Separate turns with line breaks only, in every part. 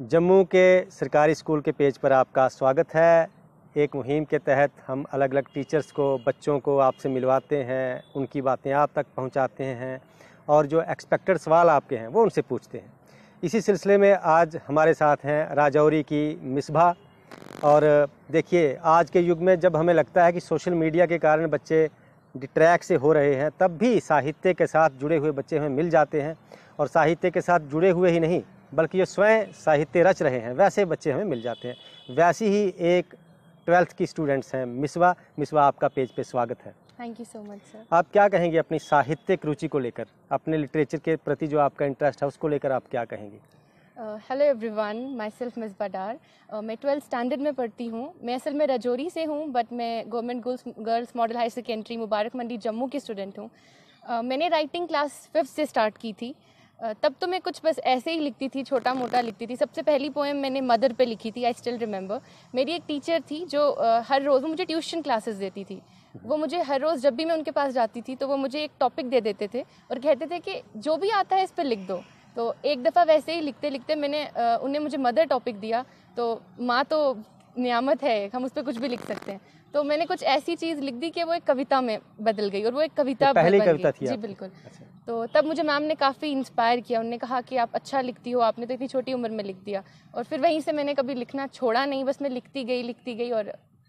जम्मू के सरकारी स्कूल के पेज पर आपका स्वागत है एक मुहिम के तहत हम अलग अलग टीचर्स को बच्चों को आपसे मिलवाते हैं उनकी बातें आप तक पहुंचाते हैं और जो एक्सपेक्टेड सवाल आपके हैं वो उनसे पूछते हैं इसी सिलसिले में आज हमारे साथ हैं राजौरी की मिसबा और देखिए आज के युग में जब हमें लगता है कि सोशल मीडिया के कारण बच्चे डिट्रैक से हो रहे हैं तब भी साहित्य के साथ जुड़े हुए बच्चे हमें मिल जाते हैं और साहित्य के साथ जुड़े हुए ही नहीं बल्कि ये स्वयं साहित्य रच रहे हैं वैसे बच्चे हमें मिल जाते हैं वैसी ही एक ट्वेल्थ की स्टूडेंट्स हैं मिसवा मिसवा आपका पेज पे स्वागत है
thank you so much sir
आप क्या कहेंगे अपनी साहित्यिक रुचि को लेकर अपने लिटरेचर के प्रति जो आपका इंटरेस्ट है उसको लेकर आप क्या कहेंगे
hello everyone my self miss Badar मैं ट्वेल्थ स्टैंडर्ड में पढ़ती हूँ मैं असल में रजौरी से हूँ बट मैं government girls girls model higher secondary Mubarak Mandi Jammu की स्टूडेंट हूँ uh, मैंने राइटिंग क्लास फिफ्थ से स्टार्ट की थी तब तो मैं कुछ बस ऐसे ही लिखती थी छोटा मोटा लिखती थी सबसे पहली पोएम मैंने मदर पे लिखी थी आई स्टिल रिमेंबर मेरी एक टीचर थी जो हर रोज़ मुझे ट्यूशन क्लासेस देती थी वो मुझे हर रोज़ जब भी मैं उनके पास जाती थी तो वो मुझे एक टॉपिक दे देते थे और कहते थे कि जो भी आता है इस पर लिख दो तो एक दफ़ा वैसे ही लिखते लिखते मैंने उन्हें मुझे मदर टॉपिक दिया तो माँ तो नियामत है हम उस पर कुछ भी लिख सकते हैं तो मैंने कुछ ऐसी चीज़ लिख दी कि वो एक कविता में बदल गई और वो एक कविता तो पहली कविता थी जी बिल्कुल अच्छा। तो तब मुझे मैम ने काफ़ी इंस्पायर किया उन्होंने कहा कि आप अच्छा लिखती हो आपने तो इतनी छोटी उम्र में लिख दिया और फिर वहीं से मैंने कभी लिखना छोड़ा नहीं बस मैं लिखती गई लिखती गई और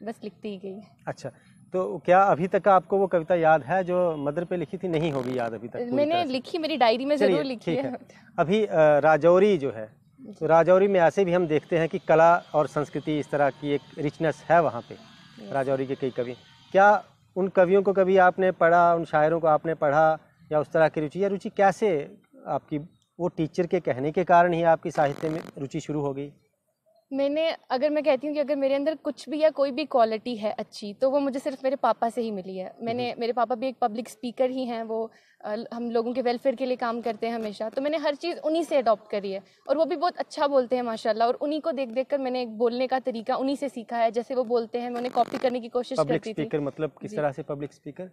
बस लिखती ही गई
अच्छा तो क्या अभी तक आपको वो कविता याद है जो मदर पे लिखी थी नहीं होगी याद अभी तक मैंने
लिखी मेरी डायरी में जरूर लिखी है।
अभी राजौरी जो है तो राजौरी में ऐसे भी हम देखते हैं कि कला और संस्कृति इस तरह की एक रिचनेस है वहाँ पे राजौरी के कई कवि क्या उन कवियों को कभी आपने पढ़ा उन शायरों को आपने पढ़ा या उस तरह की रुचि या रुचि कैसे आपकी वो टीचर के कहने के कारण ही आपकी साहित्य में रुचि शुरू हो गई
मैंने अगर मैं कहती हूँ कि अगर मेरे अंदर कुछ भी या कोई भी क्वालिटी है अच्छी तो वो मुझे सिर्फ मेरे पापा से ही मिली है मैंने हम्म। मेरे पापा भी एक पब्लिक स्पीकर ही हैं वो हम लोगों के वेलफेयर के लिए काम करते हैं हमेशा तो मैंने हर चीज़ उन्हीं से अडॉप्ट करी है और वो भी बहुत अच्छा बोलते हैं माशाला और उन्हीं को देख देख कर मैंने एक बोलने का तरीका उन्हीं से सीखा है जैसे वो बोलते हैं मैं उन्हें कॉपी करने की कोशिश करती थी मतलब किस तरह
से पब्लिक स्पीकर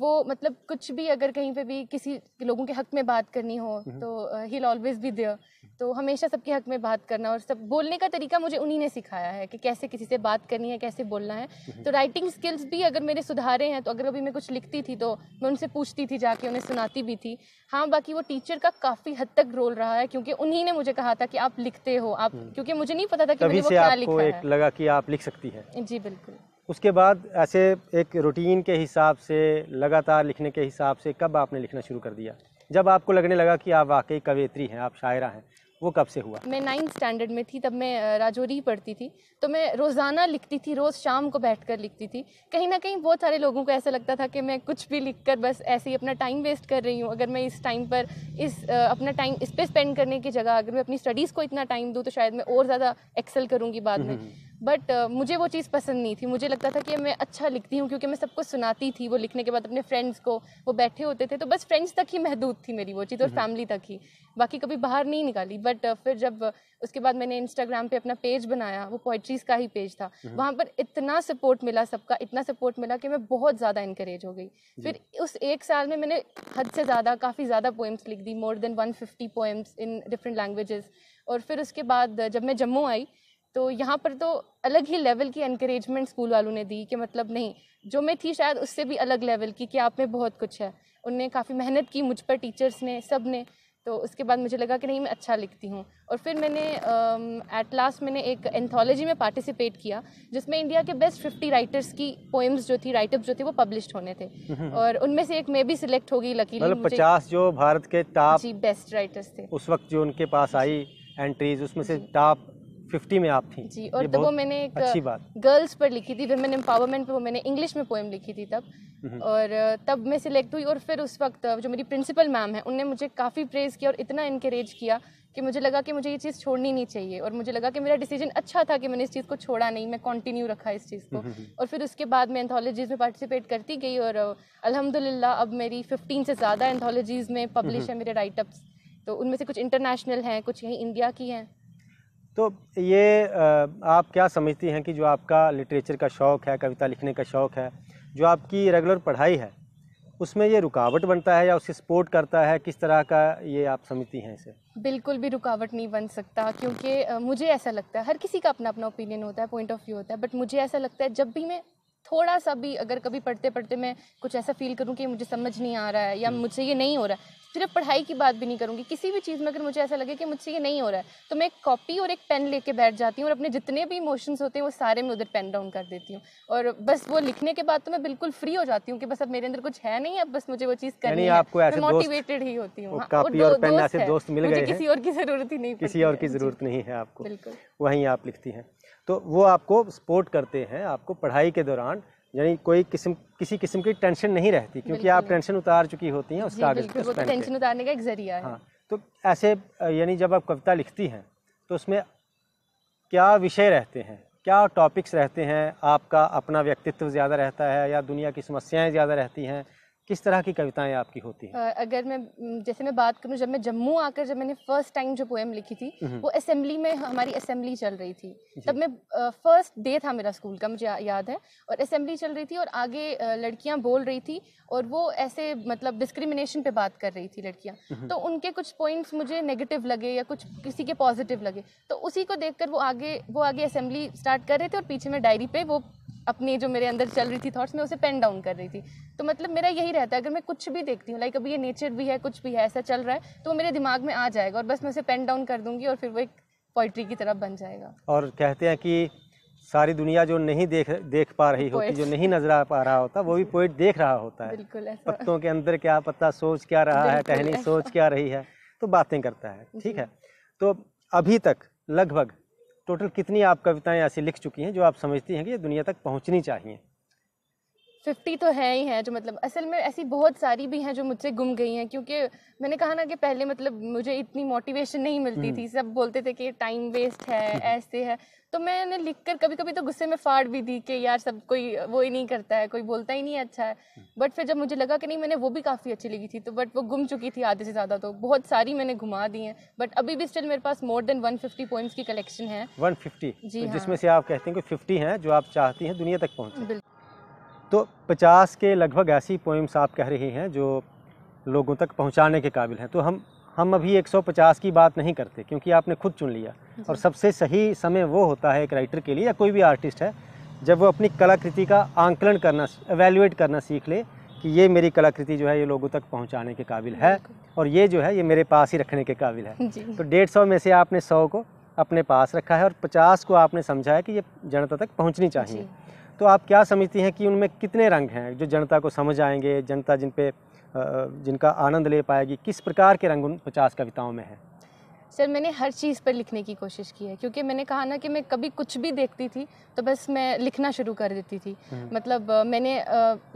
वो मतलब कुछ भी अगर कहीं पर भी किसी लोगों के हक में बात करनी हो हम्म। तो ही ऑलवेज बी देयर तो हमेशा सबके हक में बात करना और सब बोलने का तरीका मुझे उन्हीं ने सिखाया है कि कैसे किसी से बात करनी है कैसे बोलना है हम्म। तो राइटिंग स्किल्स भी अगर मेरे सुधारे हैं तो अगर अभी मैं कुछ लिखती थी तो मैं उनसे पूछती थी जाके उन्हें सुनाती भी थी हाँ बाकी वो टीचर का काफ़ी हद तक रोल रहा है क्योंकि उन्हीं ने मुझे कहा था कि आप लिखते हो आप हम्म। क्योंकि मुझे नहीं पता था कि मैंने वो क्या लिखा
लगा कि आप लिख सकती है जी बिल्कुल उसके बाद ऐसे एक रूटीन के हिसाब से लगातार लिखने के हिसाब से कब आपने लिखना शुरू कर दिया जब आपको लगने लगा कि आप वाकई कवयित्री हैं आप शायरा हैं वो कब से हुआ मैं
नाइन्थ स्टैंडर्ड में थी तब मैं राजौरी पढ़ती थी तो मैं रोज़ाना लिखती थी रोज़ शाम को बैठ कर लिखती थी कहीं ना कहीं बहुत सारे लोगों को ऐसा लगता था कि मैं कुछ भी लिख कर बस ऐसे ही अपना टाइम वेस्ट कर रही हूँ अगर मैं इस टाइम पर इस अपना टाइम इस पर स्पेंड करने की जगह अगर मैं अपनी स्टडीज़ को इतना टाइम दूँ तो शायद मैं और ज़्यादा एक्सेल करूँगी बाद में हम्म, हम्म, हम्म। बट uh, मुझे वो चीज़ पसंद नहीं थी मुझे लगता था कि मैं अच्छा लिखती हूँ क्योंकि मैं सबको सुनाती थी वो लिखने के बाद अपने फ्रेंड्स को वो बैठे होते थे तो बस फ्रेंड्स तक ही महदूद थी मेरी वो चीज़ और फैमिली हम्म। तक ही बाकी कभी बाहर नहीं निकाली बट uh, फिर जब uh, उसके बाद मैंने इंस्टाग्राम पे अपना पेज बनाया वो पोइट्रीज का ही पेज था हम्म। वहाँ पर इतना सपोर्ट मिला सबका इतना सपोर्ट मिला कि मैं बहुत ज़्यादा इंकरेज हो गई फिर उस एक साल में मैंने हद से ज़्यादा काफ़ी ज़्यादा पोएम्स लिख दी more than fifty poems in different languages और फिर उसके बाद जब मैं जम्मू आई तो यहाँ पर तो अलग ही लेवल की इनक्रेजमेंट स्कूल वालों ने दी कि मतलब नहीं जो मैं थी शायद उससे भी अलग लेवल की कि आप में बहुत कुछ है उनने काफ़ी मेहनत की मुझ पर टीचर्स ने सब ने तो उसके बाद मुझे लगा कि नहीं मैं अच्छा लिखती हूँ और फिर मैंने एट लास्ट मैंने एक एंथोलॉजी में पार्टिसिपेट किया जिसमें इंडिया के बेस्ट फिफ्टी राइटर्स की पोएम्स जो थी राइटअप जो थे वो पब्लिश होने थे हम्म। और उनमें से एक मैं भी सिलेक्ट हो गई लकी मतलब पचास
जो भारत के टॉप
बेस्ट राइटर्स थे
उस वक्त जो उनके पास आई एंट्रीज उसमें से टॉप फिफ्टी में आप थी जी और तब वो मैंने एक अच्छी बात
गर्ल्स पर लिखी थी वुमेन एम्पावरमेंट पर वो मैंने इंग्लिश में पोएम लिखी थी तब और तब मैं सिलेक्ट हुई और फिर उस वक्त जो मेरी प्रिंसिपल मैम है उनने मुझे काफ़ी प्रेज़ किया और इतना इनक्रेज किया कि मुझे लगा कि मुझे ये चीज़ छोड़नी नहीं चाहिए और मुझे लगा कि मेरा डिसीजन अच्छा था कि मैंने इस चीज़ को छोड़ा नहीं मैं कंटिन्यू रखा इस चीज़ को और फिर उसके बाद मैं एंथोलॉजीज़ में पार्टिसिपेट करती गई और अलहमदिल्ला अब मेरी फिफ्टीन से ज़्यादा एंथोलॉजीज़ में पब्लिश है मेरे राइटअप्स तो उनमें से कुछ इंटरनेशनल हैं कुछ यहीं इंडिया की हैं
तो ये आप क्या समझती हैं कि जो आपका लिटरेचर का शौक़ है कविता लिखने का शौक़ है जो आपकी रेगुलर पढ़ाई है उसमें ये रुकावट बनता है या उसे सपोर्ट करता है किस तरह का ये आप समझती हैं इसे
बिल्कुल भी रुकावट नहीं बन सकता क्योंकि मुझे ऐसा लगता है हर किसी का अपना अपना ओपिनियन होता है पॉइंट ऑफ व्यू होता है बट मुझे ऐसा लगता है जब भी मैं थोड़ा सा भी अगर कभी पढ़ते पढ़ते मैं कुछ ऐसा फील करूँ कि मुझे समझ नहीं आ रहा है या हम्म। मुझसे ये नहीं हो रहा सिर्फ पढ़ाई की बात भी नहीं करूँगी किसी भी चीज़ में अगर मुझे ऐसा लगे कि मुझसे ये नहीं हो रहा है तो मैं एक कॉपी और एक पेन लेके बैठ जाती हूँ और अपने जितने भी इमोशंस होते हैं वो सारे मैं उधर पेन डाउन कर देती हूँ और बस वो लिखने के बाद तो मैं बिल्कुल फ्री हो जाती हूँ कि बस अब मेरे अंदर कुछ है नहीं अब बस मुझे वो चीज़ करनी है मोटिवेटेड ही होती हूँ हाँ, मुझे किसी और की ज़रूरत ही नहीं किसी और की ज़रूरत
नहीं है आपको बिल्कुल वहीं आप लिखती हैं तो वो आपको सपोर्ट करते हैं आपको पढ़ाई के दौरान यानी कोई किस्म किसी किस्म की टेंशन नहीं रहती क्योंकि आप टेंशन उतार चुकी होती हैं उस कागज़ पे टेंशन
उतारने का एक जरिया है हाँ
तो ऐसे यानी जब आप कविता लिखती हैं तो उसमें क्या विषय रहते हैं क्या टॉपिक्स रहते हैं आपका अपना व्यक्तित्व ज़्यादा रहता है या दुनिया की समस्याएं ज़्यादा रहती हैं किस तरह की कविताएं आपकी होती हैं
अगर मैं जैसे मैं बात करूं जब मैं जम्मू आकर जब मैंने फर्स्ट टाइम जो पोएम लिखी थी हम्म। वो असेंबली में हमारी असेंबली चल रही थी तब मैं फर्स्ट डे था मेरा स्कूल का मुझे याद है और असेंबली चल रही थी और आगे लड़कियां बोल रही थी और वो ऐसे मतलब डिस्क्रिमिनेशन पे बात कर रही थी लड़कियाँ हम्म। तो उनके कुछ पॉइंट्स मुझे नेगेटिव लगे या कुछ किसी के पॉजिटिव लगे तो उसी को देख वो आगे वो आगे असेंबली स्टार्ट कर रहे थे और पीछे में डायरी पे वो अपनी जो मेरे अंदर चल रही थी थॉट्स मैं उसे पेन डाउन कर रही थी तो मतलब मेरा यही रहता है अगर मैं कुछ भी देखती हूँ लाइक अभी ये नेचर भी है कुछ भी है ऐसा चल रहा है तो वो मेरे दिमाग में आ जाएगा और बस मैं उसे पेन डाउन कर दूंगी और फिर वो एक पोइट्री की तरफ बन जाएगा
और कहते हैं कि सारी दुनिया जो नहीं देख देख पा रही होती जो नहीं नजर आ पा रहा होता वो भी पोइट देख रहा होता
है पत्तों
के अंदर क्या पत्ता सोच क्या रहा है टहनी सोच क्या रही है तो बातें करता है ठीक है तो अभी तक लगभग टोटल कितनी आप कविताएं ऐसी लिख चुकी हैं जो आप समझती हैं कि ये दुनिया तक पहुंचनी चाहिए
फिफ्टी तो है ही है जो मतलब असल में ऐसी बहुत सारी भी हैं जो मुझसे गुम गई हैं क्योंकि मैंने कहा ना कि पहले मतलब मुझे इतनी मोटिवेशन नहीं मिलती हम्म। थी सब बोलते थे कि टाइम वेस्ट है ऐसे है तो मैंने लिख कर कभी कभी तो गुस्से में फाड़ भी दी कि यार सब कोई वो ही नहीं करता है कोई बोलता ही नहीं अच्छा है बट हम्म। फिर जब मुझे लगा कि नहीं मैंने वो भी काफ़ी अच्छी लिखी थी तो बट वो गुम चुकी थी आधे से ज़्यादा तो बहुत सारी मैंने घुमा दी हैं बट अभी भी स्टिल मेरे पास more than one fifty points की कलेक्शन है
वन फिफ्टी जी तो हाँ। जिसमें से आप कहते हैं कि फिफ्टी हैं जो आप चाहती हैं दुनिया तक पहुँच बिल्कुल तो 50 के लगभग ऐसी पोइम्स आप कह रही हैं जो लोगों तक पहुंचाने के काबिल हैं तो हम हम अभी 150 की बात नहीं करते क्योंकि आपने खुद चुन लिया और सबसे सही समय वो होता है एक राइटर के लिए या कोई भी आर्टिस्ट है जब वो अपनी कलाकृति का आंकलन करना एवेल्युएट करना सीख ले कि ये मेरी कलाकृति जो है ये लोगों तक पहुंचाने के काबिल है और ये जो है ये मेरे पास ही रखने के काबिल है तो डेढ़ सौ में से आपने सौ को अपने पास रखा है और पचास को आपने समझा है कि ये जनता तक पहुँचनी चाहिए तो आप क्या समझती हैं कि उनमें कितने रंग हैं जो जनता को समझ आएंगे जनता जिन पे जिनका आनंद ले पाएगी किस प्रकार के रंग उन पचास कविताओं में है
सर मैंने हर चीज़ पर लिखने की कोशिश की है क्योंकि मैंने कहा ना कि मैं कभी कुछ भी देखती थी तो बस मैं लिखना शुरू कर देती थी हम्म। मतलब मैंने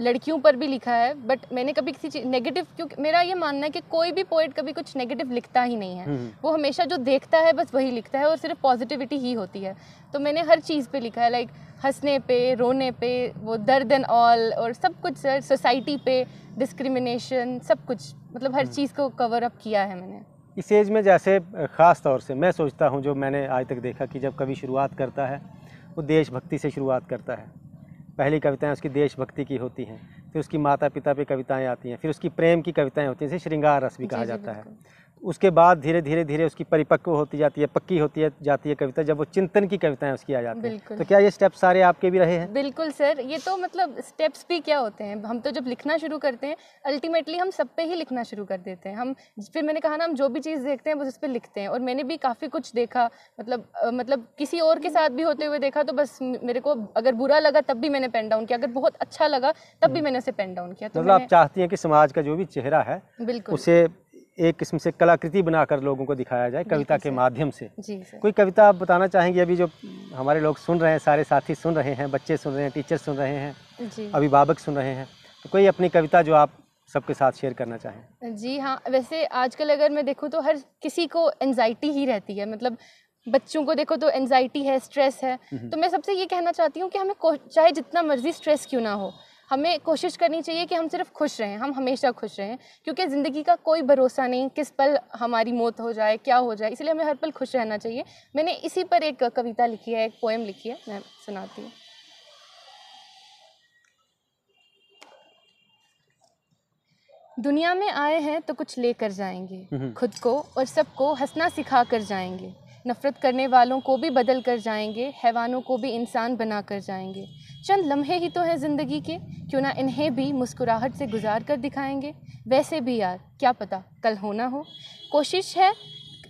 लड़कियों पर भी लिखा है बट मैंने कभी किसी चीज़ नेगेटिव क्योंकि मेरा ये मानना है कि कोई भी पोइट कभी कुछ नेगेटिव लिखता ही नहीं है हम्म। वो हमेशा जो देखता है बस वही लिखता है और सिर्फ पॉजिटिविटी ही होती है तो मैंने हर चीज़ पर लिखा है लाइक हंसने पे रोने पे वो दर्द एंड ऑल और सब कुछ सर सोसाइटी पे डिस्क्रिमिनेशन सब कुछ मतलब हर हम्म। चीज़ को कवर अप किया है मैंने
इस एज में जैसे ख़ास तौर से मैं सोचता हूँ जो मैंने आज तक देखा कि जब कवि शुरुआत करता है वो देशभक्ति से शुरुआत करता है पहली कविताएं उसकी देशभक्ति की होती हैं फिर उसकी माता पिता पे कविताएं आती हैं फिर उसकी प्रेम की कविताएं होती हैं जिसे श्रृंगार रस भी कहा जाता है उसके बाद धीरे धीरे धीरे उसकी परिपक्व होती जाती है पक्की होती है जाती है कविता जब वो चिंतन की कविताएं उसकी आ जाती है तो क्या ये स्टेप्स सारे आपके भी रहे हैं
बिल्कुल सर ये तो मतलब स्टेप्स भी क्या होते हैं हम तो जब लिखना शुरू करते हैं अल्टीमेटली हम सब पे ही लिखना शुरू कर देते हैं हम फिर मैंने कहा ना हम जो भी चीज़ देखते हैं बस उस पर लिखते हैं और मैंने भी काफ़ी कुछ देखा मतलब मतलब किसी और के साथ भी होते हुए देखा तो बस मेरे को अगर बुरा लगा तब भी मैंने पेन डाउन किया अगर बहुत अच्छा लगा तब भी हम्म। मैंने उसे पेन डाउन किया तो मतलब आप
चाहती हैं कि समाज का जो भी चेहरा है बिल्कुल उसे एक किस्म से कलाकृति बनाकर लोगों को दिखाया जाए कविता के माध्यम से कोई कविता आप बताना चाहेंगे अभी जो हमारे लोग सुन रहे हैं सारे साथी सुन रहे हैं बच्चे सुन रहे हैं टीचर सुन रहे हैं अभिभावक सुन रहे हैं तो कोई अपनी कविता जो आप सबके साथ शेयर करना चाहें
जी हाँ वैसे आजकल अगर मैं देखूँ तो हर किसी को एनजाइटी ही रहती है मतलब बच्चों को देखो तो एनजाइटी है स्ट्रेस है हम्म। तो मैं सबसे ये कहना चाहती हूँ कि हमें चाहे जितना मर्जी स्ट्रेस क्यों ना हो हमें कोशिश करनी चाहिए कि हम सिर्फ खुश रहें हम हमेशा खुश रहें क्योंकि ज़िंदगी का कोई भरोसा नहीं किस पल हमारी मौत हो जाए क्या हो जाए इसलिए हमें हर पल खुश रहना चाहिए मैंने इसी पर एक कविता लिखी है एक पोएम लिखी है मैं सुनाती हूँ दुनिया में आए हैं तो कुछ लेकर जाएंगे हम्म। खुद को और सबको हंसना सिखा कर जाएंगे नफ़रत करने वालों को भी बदल कर जाएंगे हैवानों को भी इंसान बना कर जाएंगे चंद लम्हे ही तो हैं ज़िंदगी के क्यों ना इन्हें भी मुस्कुराहट से गुजार कर दिखाएंगे वैसे भी यार क्या पता कल होना हो कोशिश है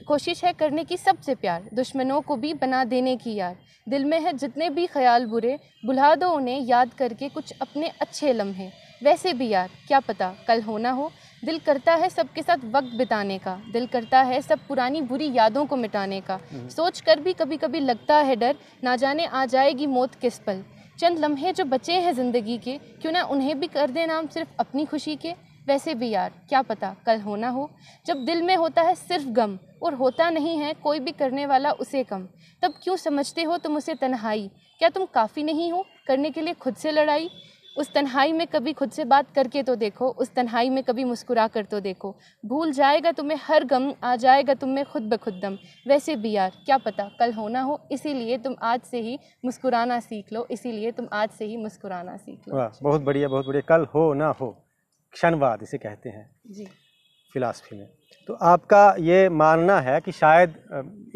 कोशिश है करने की सबसे प्यार दुश्मनों को भी बना देने की यार दिल में है जितने भी ख्याल बुरे बुला दो उन्हें याद करके कुछ अपने अच्छे लम्हे वैसे भी यार क्या पता कल होना हो दिल करता है सबके साथ वक्त बिताने का दिल करता है सब पुरानी बुरी यादों को मिटाने का हम्म। सोच कर भी कभी कभी लगता है डर ना जाने आ जाएगी मौत किस पल चंद लम्हे जो बचे हैं ज़िंदगी के क्यों ना उन्हें भी कर दे नाम सिर्फ अपनी खुशी के वैसे भी यार क्या पता कल होना हो जब दिल में होता है सिर्फ गम और होता नहीं है कोई भी करने वाला उसे कम तब क्यों समझते हो तुम उसे तन्हाई क्या तुम काफ़ी नहीं हो करने के लिए खुद से लड़ाई उस तन्हाई में कभी खुद से बात करके तो देखो उस तन्हाई में कभी मुस्कुरा कर तो देखो भूल जाएगा तुम्हें हर गम आ जाएगा तुम्हें खुद ब खुद दम वैसे भी यार क्या पता कल होना हो इसीलिए तुम आज से ही मुस्कुराना सीख लो इसीलिए तुम आज से ही मुस्कुराना सीख लो
बहुत बढ़िया बहुत बढ़िया कल हो ना हो क्षणवाद इसे कहते हैं जी फिलासफी में तो आपका ये मानना है कि शायद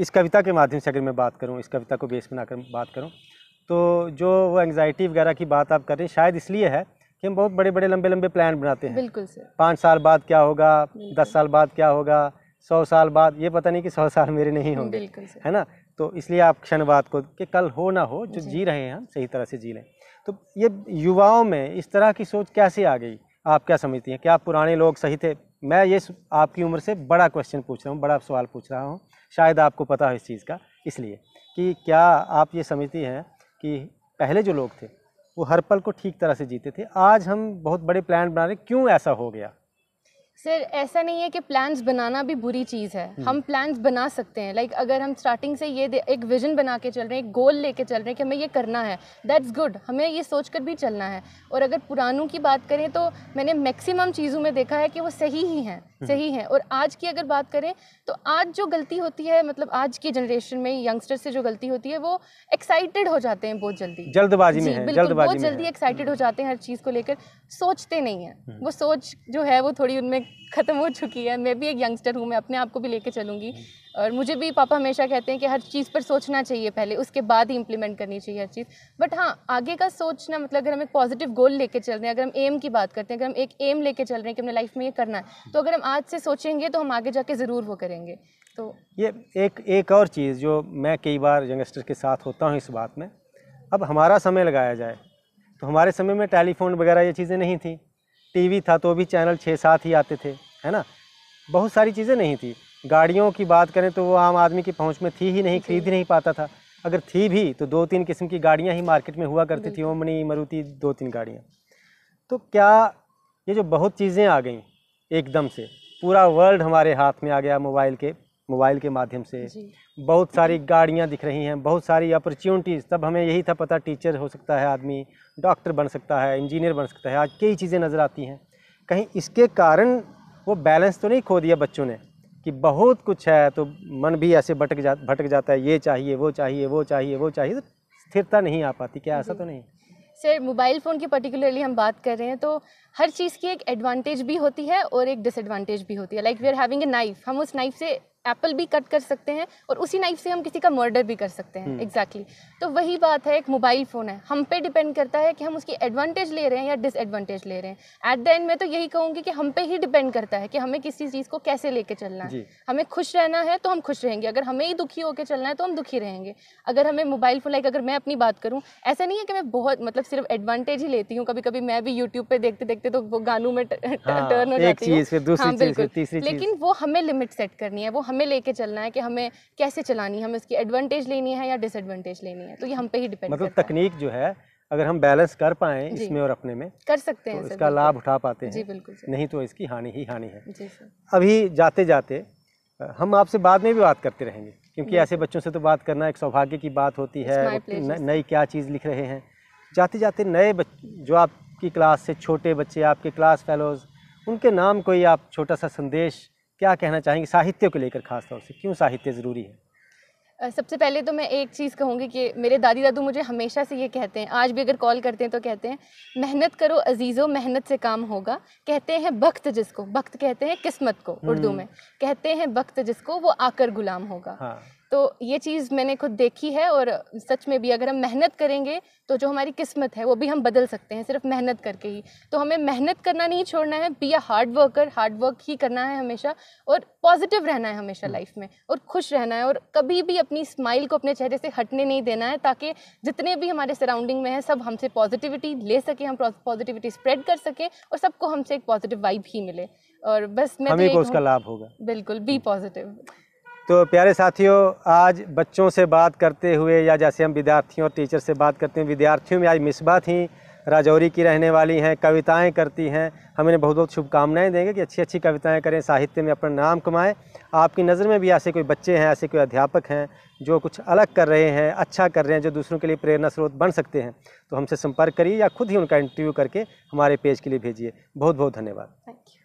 इस कविता के माध्यम से अगर मैं बात करूँ इस कविता को बेस बनाकर बात करूँ तो जो वो एंगजाइटी वगैरह की बात आप कर रहे हैं शायद इसलिए है कि हम बहुत बड़े बड़े लंबे लंबे प्लान बनाते हैं बिल्कुल सर पाँच साल बाद क्या होगा दस साल बाद क्या होगा सौ साल बाद ये पता नहीं कि सौ साल मेरे नहीं होंगे है ना तो इसलिए आप क्षणवाद को कि कल हो ना हो जो जी रहे हैं हम सही तरह से जी लें तो ये युवाओं में इस तरह की सोच कैसे आ गई आप क्या समझती हैं क्या पुराने लोग सही थे मैं ये आपकी उम्र से बड़ा क्वेश्चन पूछ रहा हूँ बड़ा सवाल पूछ रहा हूँ शायद आपको पता हो इस चीज़ का इसलिए कि क्या आप ये समझती हैं कि पहले जो लोग थे वो हर पल को ठीक तरह से जीते थे आज हम बहुत बड़े प्लान बना रहे क्यों ऐसा हो गया
सर ऐसा नहीं है कि प्लान्स बनाना भी बुरी चीज़ है हम्म। हम प्लान्स बना सकते हैं लाइक like, अगर हम स्टार्टिंग से ये एक विजन बना के चल रहे हैं एक गोल लेके चल रहे हैं कि हमें ये करना है दैट्स गुड हमें ये सोच कर भी चलना है और अगर पुरानों की बात करें तो मैंने मैक्सिमम चीज़ों में देखा है कि वो सही ही हैं हम्म। सही है और आज की अगर बात करें तो आज जो गलती होती है मतलब आज की जनरेशन में यंगस्टर से जो गलती होती है वो एक्साइटेड हो जाते हैं बहुत जल्दी जल्दबाजी में बिल्कुल बहुत जल्दी एक्साइटेड हम्म। हो जाते हैं हर चीज़ को लेकर सोचते नहीं है हम्म। वो सोच जो है वो थोड़ी उनमें ख़त्म हो चुकी है मैं भी एक यंगस्टर हूँ मैं अपने आप को भी लेके चलूँगी और मुझे भी पापा हमेशा कहते हैं कि हर चीज़ पर सोचना चाहिए पहले उसके बाद ही इम्प्लीमेंट करनी चाहिए हर चीज़ बट हाँ आगे का सोचना मतलब अगर हम एक पॉजिटिव गोल लेके चल रहे हैं अगर हम एम की बात करते हैं अगर हम एक एम लेके चल रहे हैं कि हमें लाइफ में ये करना है तो अगर हम आज से सोचेंगे तो हम आगे जाके ज़रूर वो करेंगे तो
ये एक एक और चीज़ जो मैं कई बार यंगस्टर के साथ होता हूँ इस बात में अब हमारा समय लगाया जाए तो हमारे समय में टेलीफोन वगैरह ये चीज़ें नहीं थी टीवी था तो भी चैनल छः सात ही आते थे है ना बहुत सारी चीज़ें नहीं थी गाड़ियों की बात करें तो वो आम आदमी की पहुंच में थी ही नहीं खरीद ही नहीं पाता था अगर थी भी तो दो तीन किस्म की गाड़ियाँ ही मार्केट में हुआ करती थी ओमनी मरुति दो तीन गाड़ियाँ तो क्या ये जो बहुत चीज़ें आ गई एकदम से पूरा वर्ल्ड हमारे हाथ में आ गया मोबाइल के मोबाइल के माध्यम से बहुत सारी गाड़ियाँ दिख रही हैं बहुत सारी अपॉर्चुनिटीज़ तब हमें यही था पता टीचर हो सकता है आदमी डॉक्टर बन सकता है इंजीनियर बन सकता है आज कई चीज़ें नज़र आती हैं कहीं इसके कारण वो बैलेंस तो नहीं खो दिया बच्चों ने कि बहुत कुछ है तो मन भी ऐसे भटक जा भटक जाता है ये चाहिए वो चाहिए वो चाहिए वो चाहिए तो स्थिरता नहीं आ पाती क्या ऐसा तो नहीं
सर मोबाइल फ़ोन की पर्टिकुलरली हम बात कर रहे हैं तो हर चीज़ की एक एडवांटेज भी होती है और एक डिसएडवांटेज भी होती है like we are having a knife हम उस नाइफ से एप्पल भी कट कर सकते हैं और उसी नाइफ से हम किसी का मर्डर भी कर सकते हैं एग्जैक्टली हम्म। exactly. तो वही बात है एक मोबाइल फ़ोन है हम पे डिपेंड करता है कि हम उसकी एडवांटेज ले रहे हैं या डिसएडवांटेज ले रहे हैं एट द एंड मैं तो यही कहूँगी कि हम पे ही डिपेंड करता है कि हमें किसी चीज़ को कैसे लेके चलना है हमें खुश रहना है तो हम खुश रहेंगे अगर हमें ही दुखी होकर चलना है तो हम दुखी रहेंगे अगर हमें मोबाइल फ़ोन लाइक अगर मैं अपनी बात करूँ ऐसा नहीं है कि मैं बहुत मतलब सिर्फ एडवांटेज ही लेती हूँ कभी कभी मैं भी यूट्यूब पर देखते देखते तो वो गानों में टर्न हाँ, हो जाती हूँ हाँ बिल्कुल लेकिन वो हमें लिमिट सेट करनी है वो हमें लेके चलना है कि हमें कैसे चलानी है हमें उसकी एडवांटेज लेनी है या डिसएडवांटेज लेनी है तो ये हम पे ही डिपेंड मतलब
तकनीक जो है अगर हम बैलेंस कर पाए इसमें और अपने में
कर सकते हैं तो इसका
लाभ उठा पाते हैं जी बिल्कुल नहीं तो इसकी हानि ही हानि है अभी जाते जाते हम आपसे बाद में भी बात करते रहेंगे क्योंकि ऐसे बच्चों से तो बात करना एक सौभाग्य की बात होती है नई क्या चीज़ लिख रहे हैं जाते जाते नए जो आपकी क्लास से छोटे बच्चे आपके क्लास फेलोज़ उनके नाम कोई आप छोटा सा संदेश क्या कहना चाहेंगे साहित्य को लेकर खास तौर से क्यों साहित्य ज़रूरी है
सबसे पहले तो मैं एक चीज़ कहूँगी कि मेरे दादी दादू मुझे हमेशा से ये कहते हैं आज भी अगर कॉल करते हैं तो कहते हैं मेहनत करो अजीज़ो मेहनत से काम होगा कहते हैं वक्त जिसको वक्त कहते हैं किस्मत को उर्दू हम्म। में कहते हैं वक्त जिसको वो आकर गुलाम होगा हाँ। तो ये चीज़ मैंने खुद देखी है और सच में भी अगर हम मेहनत करेंगे तो जो हमारी किस्मत है वो भी हम बदल सकते हैं सिर्फ मेहनत करके ही तो हमें मेहनत करना नहीं छोड़ना है be a hard worker hard work ही करना है हमेशा और पॉजिटिव रहना है हमेशा लाइफ हम्म। में और खुश रहना है और कभी भी अपनी स्माइल को अपने चेहरे से हटने नहीं देना है ताकि जितने भी हमारे सराउंडिंग में हैं सब हमसे पॉजिटिविटी ले सकें हम पॉजिटिविटी स्प्रेड कर सकें और सबको हमसे एक पॉजिटिव वाइब ही मिले और बस मैं तो उसका लाभ होगा बिल्कुल बी पॉजिटिव हम्म।
तो प्यारे साथियों आज बच्चों से बात करते हुए या जैसे हम विद्यार्थियों और टीचर से बात करते हैं विद्यार्थियों में आज मिसबा थी राजौरी की रहने वाली हैं कविताएं करती हैं हम इन्हें बहुत बहुत शुभकामनाएं देंगे कि अच्छी अच्छी कविताएं करें साहित्य में अपना नाम कमाएं आपकी नज़र में भी ऐसे कोई बच्चे हैं ऐसे कोई अध्यापक हैं जो कुछ अलग कर रहे हैं अच्छा कर रहे हैं जो दूसरों के लिए प्रेरणा स्रोत बन सकते हैं तो हमसे संपर्क करिए या खुद ही उनका इंटरव्यू करके हमारे पेज के लिए भेजिए बहुत बहुत धन्यवाद थैंक यू